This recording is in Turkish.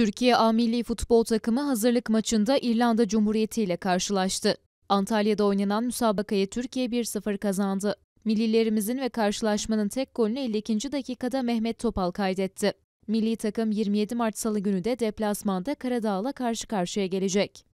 Türkiye A Milli Futbol Takımı hazırlık maçında İrlanda Cumhuriyeti ile karşılaştı. Antalya'da oynanan müsabakayı Türkiye 1-0 kazandı. Millilerimizin ve karşılaşmanın tek golünü 52. dakikada Mehmet Topal kaydetti. Milli takım 27 Mart Salı günü de deplasmanda Karadağ'la karşı karşıya gelecek.